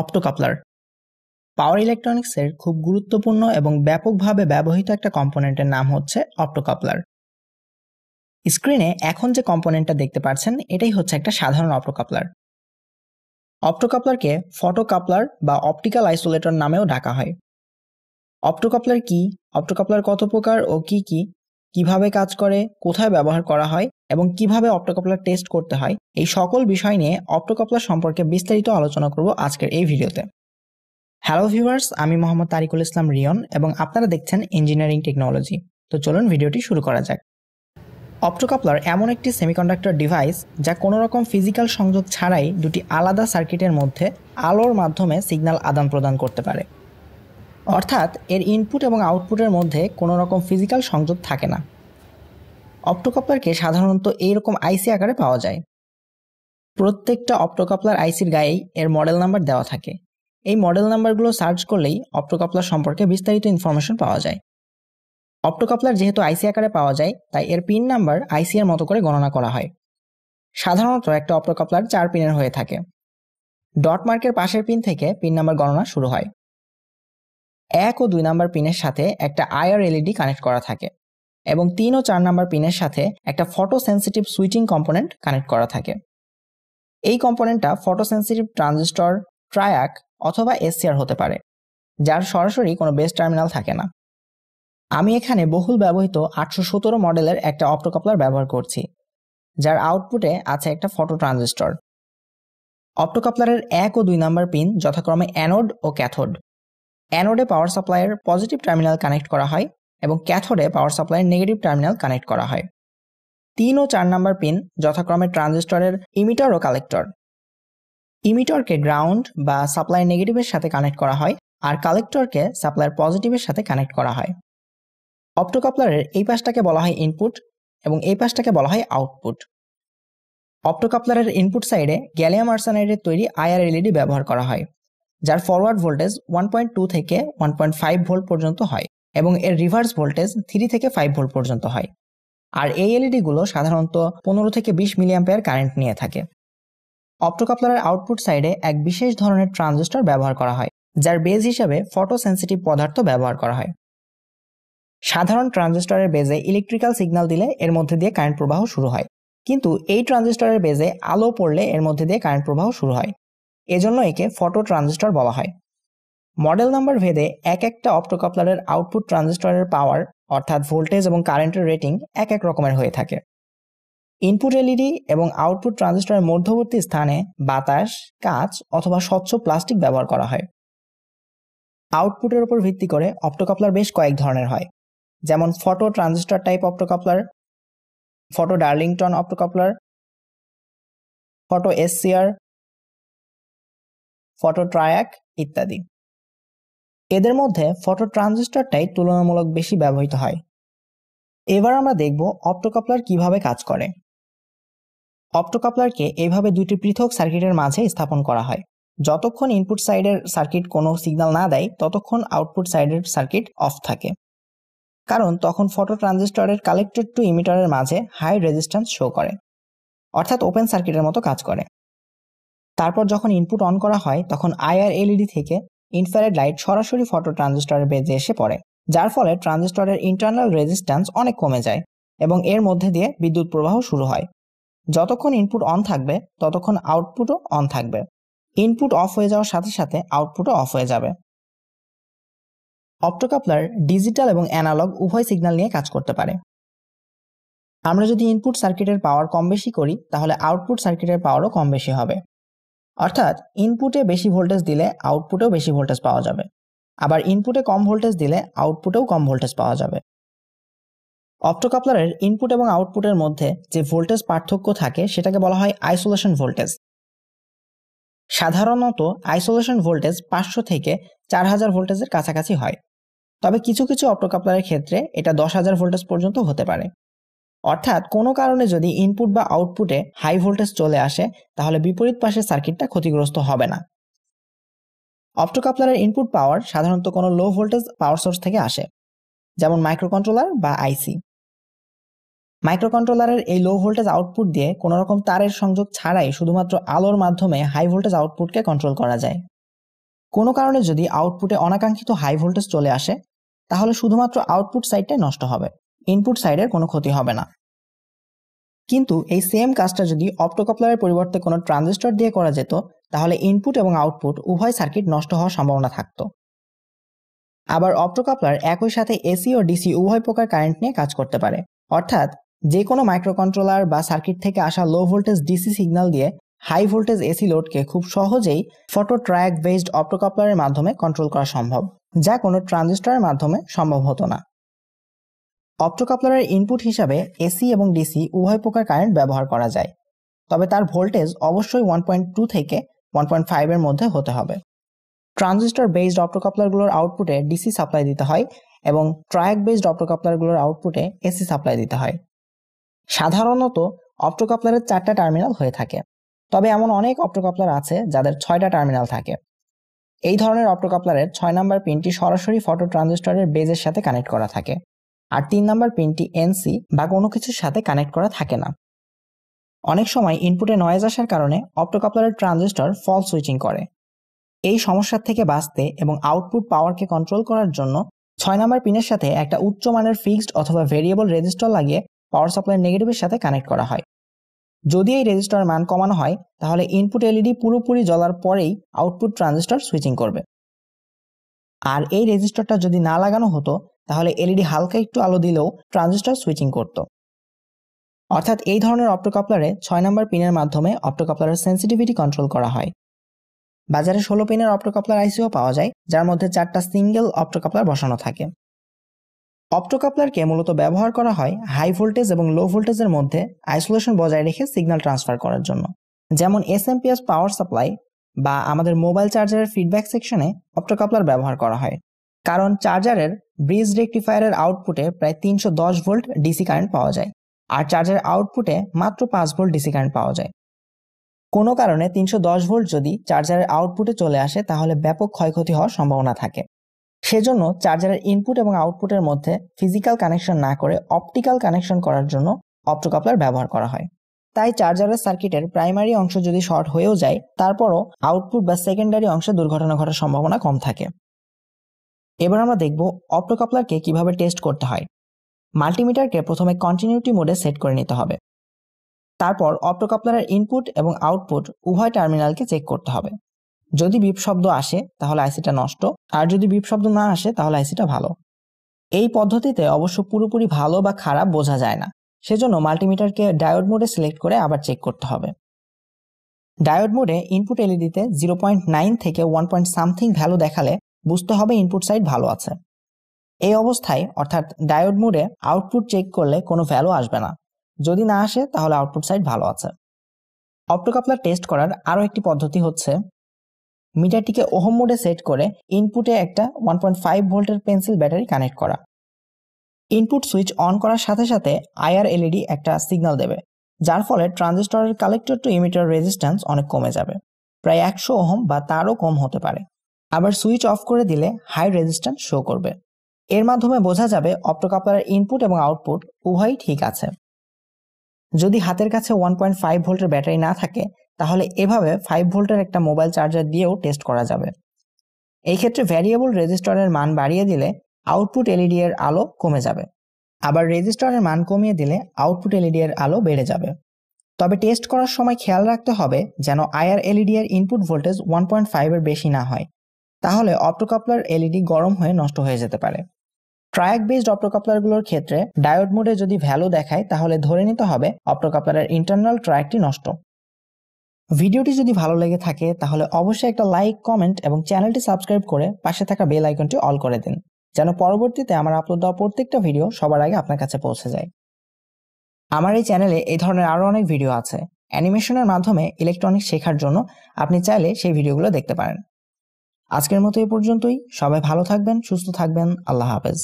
অপ্টোকাপলার পাওয়ার ইলেকট্রনিক্সের খুব গুরুত্বপূর্ণ এবং ব্যাপকভাবে ব্যবহৃত একটা কম্পোনেন্টের নাম হচ্ছে অপটোকাপলার স্ক্রিনে এখন যে কম্পোনেন্টটা দেখতে পাচ্ছেন এটাই হচ্ছে একটা সাধারণ অপ্টোকাপলার অপটোকাপলারকে ফটোকাপলার বা অপটিক্যাল আইসোলেটর নামেও ডাকা হয় অপ্টোকাপলার কি অপ্টোকাপলার কত প্রকার ও কি কি কিভাবে কাজ করে কোথায় ব্যবহার করা হয় এবং কিভাবে অপ্টোকপলার টেস্ট করতে হয় এই সকল বিষয় নিয়ে অপ্টোকপলার সম্পর্কে বিস্তারিত আলোচনা করব আজকের এই ভিডিওতে হ্যালো ভিউয়ার্স আমি মোহাম্মদ তারিকুল ইসলাম রিয়ন এবং আপনারা দেখছেন ইঞ্জিনিয়ারিং টেকনোলজি তো চলুন ভিডিওটি শুরু করা যাক অপ্টোকাপলার এমন একটি সেমিকন্ডাক্টর ডিভাইস যা কোনো রকম ফিজিক্যাল সংযোগ ছাড়াই দুটি আলাদা সার্কিটের মধ্যে আলোর মাধ্যমে সিগন্যাল আদান প্রদান করতে পারে অর্থাৎ এর ইনপুট এবং আউটপুটের মধ্যে কোনো রকম ফিজিক্যাল সংযোগ থাকে না অপ্টোকাপলারকে সাধারণত এইরকম আইসি আকারে পাওয়া যায় প্রত্যেকটা অপ্টোকাপলার আইসির গায়েই এর মডেল নাম্বার দেওয়া থাকে এই মডেল নাম্বারগুলো সার্চ করলেই অপ্টোকাপলার সম্পর্কে বিস্তারিত ইনফরমেশন পাওয়া যায় অপ্টোকাপলার যেহেতু আইসি আকারে পাওয়া যায় তাই এর পিন নাম্বার আইসি এর মতো করে গণনা করা হয় সাধারণত একটা অপ্টোকাপলার চার পিনের হয়ে থাকে ডট মার্কের পাশের পিন থেকে পিন নাম্বার গণনা শুরু হয় এক ও দুই নাম্বার পিনের সাথে একটা আয়ার এলইডি কানেক্ট করা থাকে এবং তিন ও চার নাম্বার পিনের সাথে একটা photo sensitive switching component connect করা থাকে এই কম্পোনেন্টটা ফটো সেন্সিটিভ ট্রানজিস্টর ট্রায়াক অথবা এসসিআর হতে পারে যার সরাসরি কোনো বেস টার্মিনাল থাকে না আমি এখানে বহুল ব্যবহৃত আটশো সতেরো মডেলের একটা অপ্টোকপলার ব্যবহার করছি যার আউটপুটে আছে একটা ফটো ট্রানজিস্টর অপ্টোকপলারের এক ও দুই নাম্বার পিন যথাক্রমে অ্যানোড ও ক্যাথোড অ্যানোডে পাওয়ার সাপ্লাইয়ের পজিটিভ টার্মিনাল কানেক্ট করা হয় এবং ক্যাথোডে পাওয়ার সাপ্লাইয়ের নেগেটিভ টার্মিনাল কানেক্ট করা হয় তিন ও চার নম্বর পিন যথাক্রমে ট্রানজিস্টরের ইমিটার ও কালেক্টর ইমিটরকে গ্রাউন্ড বা সাপ্লাই নেগেটিভের সাথে কানেক্ট করা হয় আর কালেক্টরকে সাপ্লাইয়ের পজিটিভের সাথে কানেক্ট করা হয় অপ্টোকাপলারের এই পাশটাকে বলা হয় ইনপুট এবং এই পাশটাকে বলা হয় আউটপুট অপ্টোকাপলারের ইনপুট সাইডে গ্যালিয়াম আর্সানাইডের তৈরি আইআর এলইডি e ব্যবহার করা হয় যার forward voltage one point two থেকে ওয়ান পয়েন্ট ফাইভ ভোল্ট পর্যন্ত হয় এবং এর রিভার্স ভোল্টেজ থ্রি থেকে ফাইভ ভোল্ট পর্যন্ত হয় আর এই এলইডি e গুলো সাধারণত পনেরো থেকে বিশ মিলিয়াম্পেয়ার কারেন্ট নিয়ে থাকে অপ্টোকাপলারের আউটপুট সাইডে এক বিশেষ ধরনের ট্রানজিস্টার ব্যবহার করা হয় যার বেজ হিসাবে ফটোসেন্সিটিভ পদার্থ ব্যবহার করা হয় সাধারণ ট্রানজিস্টারের বেজে ইলেকট্রিক্যাল সিগন্যাল দিলে এর মধ্যে দিয়ে কারেন্ট প্রবাহ শুরু হয় কিন্তু এই ট্রানজিস্টারের বেজে আলো পড়লে এর মধ্যে দিয়ে কারেন্ট প্রবাহ শুরু হয় এজন্য একে ফটো ট্রানজিস্টার বলা হয় মডেল নাম্বার ভেদে এক একটা অপ্টোকপলারের আউটপুট ট্রানজিস্টরের পাওয়ার অর্থাৎ ভোল্টেজ এবং কারেন্টের রেটিং এক এক রকমের হয়ে থাকে ইনপুট এলইডি এবং আউটপুট ট্রানজিস্টরের মধ্যবর্তী স্থানে বাতাস কাঁচ অথবা স্বচ্ছ প্লাস্টিক ব্যবহার করা হয় আউটপুটের উপর ভিত্তি করে অপ্টোকপলার বেশ কয়েক ধরনের হয় যেমন photo transistor type optocoupler photo Darlington optocoupler photo SCR photo triac ইত্যাদি এদের মধ্যে ফটো ট্রানজিস্টরটাই তুলনামূলক বেশি ব্যবহৃত হয় এবার আমরা দেখব অপ্টোকাপলার কিভাবে কাজ করে অপ্টোকাপলারকে এইভাবে দুটি পৃথক সার্কিটের মাঝে স্থাপন করা হয় যতক্ষণ ইনপুট সাইডের সার্কিট কোনো সিগন্যাল না দেয় ততক্ষণ আউটপুট সাইডের সার্কিট অফ থাকে কারণ তখন ফটো ট্রানজিস্টরের কালেক্টেড টু ইমিটারের মাঝে হাই রেজিস্ট্যান্স শো করে অর্থাৎ ওপেন সার্কিটের মতো কাজ করে তারপর যখন ইনপুট অন করা হয় তখন আইআর এলইডি e থেকে ইনফ্রারেড লাইট সরাসরি ফটো ট্রানজিস্টরের বেজে এসে পড়ে যার ফলে ট্রানজিস্টরের ইন্টারনাল রেজিস্ট্যান্স অনেক কমে যায় এবং এর মধ্যে দিয়ে বিদ্যুৎ প্রবাহ শুরু হয় যতক্ষণ ইনপুট অন থাকবে ততক্ষণ আউটপুটও অন থাকবে ইনপুট অফ হয়ে যাওয়ার সাথে সাথে আউটপুটও অফ হয়ে যাবে অপ্টোকাপলার ডিজিটাল এবং অ্যানালগ উভয় সিগন্যাল নিয়ে কাজ করতে পারে আমরা যদি ইনপুট সার্কিটের পাওয়ার কম বেশি করি তাহলে আউটপুট সার্কিটের পাওয়ারও কম বেশি হবে অর্থাৎ ইনপুটে বেশি ভোল্টেজ দিলে আউটপুটেও বেশি ভোল্টেজ পাওয়া যাবে আবার ইনপুটে কম ভোল্টেজ দিলে আউটপুটেও কম ভোল্টেজ পাওয়া যাবে অপ্টোকাপলারের ইনপুট এবং আউটপুটের মধ্যে যে ভোল্টেজ পার্থক্য থাকে সেটাকে বলা হয় আইসোলেশন ভোল্টেজ সাধারণত আইসোলেশন ভোল্টেজ পাঁচশো থেকে চার হাজার ভোল্টেজের কাছাকাছি হয় তবে কিছু কিছু অপ্টোকাপলারের ক্ষেত্রে এটা দশ হাজার ভোল্টেজ পর্যন্ত হতে পারে অর্থাৎ কোনো কারণে যদি ইনপুট বা আউটপুটে হাই ভোল্টেজ চলে আসে তাহলে বিপরীত পাশের সার্কিটটা ক্ষতিগ্রস্ত হবে না অপটোকাপলারের ইনপুট পাওয়ার সাধারণত কোনো লো ভোল্টেজ পাওয়ার সোর্স থেকে আসে যেমন মাইক্রোকন্ট্রোলার বা আইসি মাইক্রোকন্ট্রোলারের এই লো ভোল্টেজ আউটপুট দিয়ে কোনো রকম তারের সংযোগ ছাড়াই শুধুমাত্র আলোর মাধ্যমে হাই ভোল্টেজ আউটপুটকে কন্ট্রোল করা যায় কোনো কারণে যদি আউটপুটে অনাকাঙ্ক্ষিত হাই ভোল্টেজ চলে আসে তাহলে শুধুমাত্র আউটপুট সাইডটাই নষ্ট হবে ইনপুট সাইডের কোনো ক্ষতি হবে না কিন্তু এই সেম কাজটা যদি অপ্টোকাপলারের পরিবর্তে কোনো ট্রানজিস্টর দিয়ে করা যেত তাহলে ইনপুট এবং আউটপুট উভয় সার্কিট নষ্ট হওয়ার সম্ভাবনা থাকতো আবার অপ্টোকাপলার একই সাথে এসি ও ডিসি উভয় প্রকার কারেন্ট নিয়ে কাজ করতে পারে অর্থাৎ যে কোনো মাইক্রোকন্ট্রোলার বা সার্কিট থেকে আসা লো ভোল্টেজ ডিসি সিগন্যাল দিয়ে হাই ভোল্টেজ এসি লোডকে খুব সহজেই ফটো ট্র্যাক বেসড অপ্টোকাপলারের মাধ্যমে কন্ট্রোল করা সম্ভব যা কোনো ট্রানজিস্টরের মাধ্যমে সম্ভব হতো না অপটোকাপলারের ইনপুট হিসাবে এসি এবং ডিসি উভয় প্রকার কারেন্ট ব্যবহার করা যায় তবে তার ভোল্টেজ অবশ্যই ওয়ান পয়েন্ট টু থেকে ওয়ান পয়েন্ট ফাইভের মধ্যে হতে হবে ট্রানজিস্টর বেসড অপ্টোকাপলারগুলোর আউটপুটে ডিসি সাপ্লাই দিতে হয় এবং ট্রায়াক বেসড অপ্টোকাপলারগুলোর আউটপুটে এসি সাপ্লাই দিতে হয় সাধারণত অপটোকাপলারের চারটা টার্মিনাল হয়ে থাকে তবে এমন অনেক অপ্টোকাপলার আছে যাদের ছয়টা টার্মিনাল থাকে এই ধরনের অপ্টোকাপলারের ছয় নম্বর পিনটি সরাসরি ফটো ট্রানজিস্টারের বেজের সাথে কানেক্ট করা থাকে আর তিন নাম্বার পিনটি এনসি বা কোনো কিছুর সাথে কানেক্ট করা থাকে না অনেক সময় ইনপুটে নয়েজ আসার কারণে অপ্টোকাপলারের ট্রানজিস্টর ফল সুইচিং করে এই সমস্যার থেকে বাঁচতে এবং আউটপুট পাওয়ারকে কন্ট্রোল করার জন্য ছয় নাম্বার পিনের সাথে একটা উচ্চ মানের ফিক্সড অথবা ভেরিয়েবল রেজিস্টর লাগিয়ে পাওয়ার সাপ্লাইয়ের নেগেটিভের সাথে কানেক্ট করা হয় যদি এই রেজিস্টার মান কমানো হয় তাহলে ইনপুট এলইডি e পুরোপুরি জ্বলার পরেই আউটপুট ট্রানজিস্টর সুইচিং করবে আর এই রেজিস্টারটা যদি না লাগানো হতো তাহলে এলইডি হালকা একটু আলো দিলেও ট্রানজিস্টর সুইচিং করত অর্থাৎ এই ধরনের অপ্টোকাপলারে ছয় নম্বর পিনের মাধ্যমে অপ্টোকাপলারের সেন্সিটিভিটি কন্ট্রোল করা হয় বাজারে ষোলো পিনের অপ্টোকাপলার আইসিও পাওয়া যায় যার মধ্যে চারটা সিঙ্গেল অপ্টোকাপলার বসানো থাকে অপ্টোকাপলারকে মূলত ব্যবহার করা হয় হাই ভোল্টেজ এবং লো ভোল্টেজের মধ্যে আইসোলেশন বজায় রেখে সিগন্যাল ট্রান্সফার করার জন্য যেমন এসএমপিএস পাওয়ার সাপ্লাই বা আমাদের মোবাইল চার্জারের ফিডব্যাক সেকশনে অপ্টোকাপলার ব্যবহার করা হয় কারণ চার্জারের ব্রিজ রেক্টিফায়ারের আউটপুটে প্রায় তিনশো দশ ভোল্ট ডিসি কারেন্ট পাওয়া যায় আর চার্জারের আউটপুটে মাত্র পাঁচ ভোল্ট ডিসি কারেন্ট পাওয়া যায় কোনো কারণে তিনশো দশ ভোল্ট যদি চার্জারের আউটপুটে চলে আসে তাহলে ব্যাপক ক্ষয়ক্ষতি হওয়ার সম্ভাবনা থাকে সেজন্য চার্জারের ইনপুট এবং আউটপুটের মধ্যে ফিজিক্যাল কানেকশন না করে অপটিক্যাল কানেকশন করার জন্য অপটোকাপলার ব্যবহার করা হয় তাই চার্জারের সার্কিটের প্রাইমারি অংশ যদি শর্ট হয়েও যায় তারপরও আউটপুট বা সেকেন্ডারি অংশে দুর্ঘটনা ঘটার সম্ভাবনা কম থাকে এবার আমরা দেখব অপ্টোকাপলারকে কিভাবে টেস্ট করতে হয় মাল্টিমিটারকে প্রথমে কন্টিনিউটি মোডে সেট করে নিতে হবে তারপর অপ্টোকাপলারের ইনপুট এবং আউটপুট উভয় টার্মিনালকে চেক করতে হবে যদি বিপ শব্দ আসে তাহলে আইসিটা নষ্ট আর যদি বিপ শব্দ না আসে তাহলে আইসিটা ভালো এই পদ্ধতিতে অবশ্য পুরোপুরি ভালো বা খারাপ বোঝা যায় না সেজন্য মাল্টিমিটারকে ডায়োড মোডে সিলেক্ট করে আবার চেক করতে হবে ডায়োড মোডে ইনপুট এলইডিতে জিরো পয়েন্ট নাইন থেকে ওয়ান পয়েন্ট সামথিং ভ্যালু দেখালে বুঝতে হবে ইনপুট সাইড ভালো আছে এই অবস্থায় অর্থাৎ ডায়োড মোডে আউটপুট চেক করলে কোনো ভ্যালু আসবে না যদি না আসে তাহলে আউটপুট সাইড ভালো আছে অপ্টোকাপলার টেস্ট করার আরও একটি পদ্ধতি হচ্ছে মিটারটিকে ওহম মোডে সেট করে ইনপুটে একটা ওয়ান পয়েন্ট ফাইভ ভোল্টের পেন্সিল ব্যাটারি কানেক্ট করা ইনপুট সুইচ অন করার সাথে সাথে আইআর এলইডি e একটা সিগন্যাল দেবে যার ফলে ট্রানজিস্টরের কালেক্টর টু ইমিটার রেজিস্ট্যান্স অনেক কমে যাবে প্রায় একশো ওহম বা তারও কম হতে পারে আবার সুইচ অফ করে দিলে হাই রেজিস্ট্যান্স শো করবে এর মাধ্যমে বোঝা যাবে অপ্টোকাপলারের ইনপুট এবং আউটপুট উভয়ই ঠিক আছে যদি হাতের কাছে ওয়ান পয়েন্ট ফাইভ ভোল্টের ব্যাটারি না থাকে তাহলে এভাবে ফাইভ ভোল্টের একটা মোবাইল চার্জার দিয়েও টেস্ট করা যাবে এই ক্ষেত্রে ভ্যারিয়েবল রেজিস্টরের মান বাড়িয়ে দিলে আউটপুট এলইডি এর আলো কমে যাবে আবার রেজিস্টরের মান কমিয়ে দিলে আউটপুট এলইডি এর আলো বেড়ে যাবে তবে টেস্ট করার সময় খেয়াল রাখতে হবে যেন আইআর এলইডি এর ইনপুট ভোল্টেজ ওয়ান পয়েন্ট ফাইভের বেশি না হয় তাহলে অপটোকাপলার এলইডি e গরম হয়ে নষ্ট হয়ে যেতে পারে ট্রায়াক বেসড অপ্টোকাপলারগুলোর ক্ষেত্রে ডায়োড মোডে যদি ভ্যালু দেখায় তাহলে ধরে নিতে হবে অপ্টোকাপলারের ইন্টারনাল ট্রায়াকটি নষ্ট ভিডিওটি যদি ভালো লেগে থাকে তাহলে অবশ্যই একটা লাইক কমেন্ট এবং চ্যানেলটি সাবস্ক্রাইব করে পাশে থাকা বেল আইকনটি অল করে দিন যেন পরবর্তীতে আমার আপলোড দেওয়া প্রত্যেকটা ভিডিও সবার আগে আপনার কাছে পৌঁছে যায় আমার এই চ্যানেলে এই ধরনের আরও অনেক ভিডিও আছে অ্যানিমেশনের মাধ্যমে ইলেকট্রনিক্স শেখার জন্য আপনি চাইলে সেই ভিডিওগুলো দেখতে পারেন আজকের মতো এ পর্যন্তই সবাই ভালো থাকবেন সুস্থ থাকবেন আল্লাহ হাফেজ